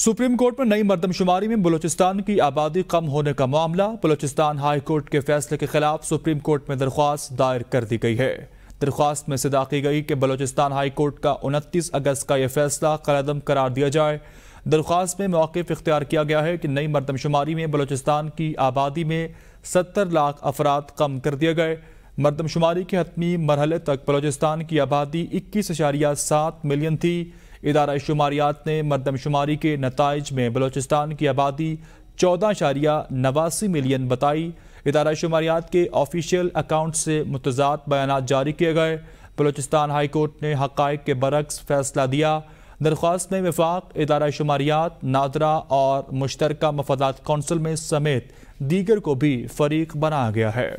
supreme court में नई मरदमशुमारी में बलोचिस्तान की आबादी कम होने का मामला बलोचिस्तान हाई कोर्ट के फैसले के खिलाफ सुप्रीम कोर्ट में दरख्वास्त दायर कर दी गई है दरख्वास्त में सिदा की गई कि बलोचिस्तान हाई कोर्ट का उनतीस अगस्त का यह फैसला कदम करार दिया जाए दरख्वास्त में मौकफ इख्तियार किया गया है कि नई मरदमशुमारी में बलोचिस्तान की आबादी में सत्तर लाख अफराद कम कर दिए गए मरदमशुमारी के हतमी मरहले तक बलोचिस्तान की आबादी इक्कीस मिलियन थी इदारा शुमारियात ने मरदमशुमारी के नतज में बलोचिस्तान की आबादी चौदह शारिया नवासी मिलियन बताई इदारा शुमारियात के ऑफिशियल अकाउंट से मुतजाद बयान जारी किए गए बलोचिस्तान हाई कोर्ट ने हक़ के बरक्स फैसला दिया दरख्वास्त में विफाक इदारा शुमारियात नादरा और मुश्तरक मफादात कौंसिल में समेत दीगर को भी फरीक बनाया गया है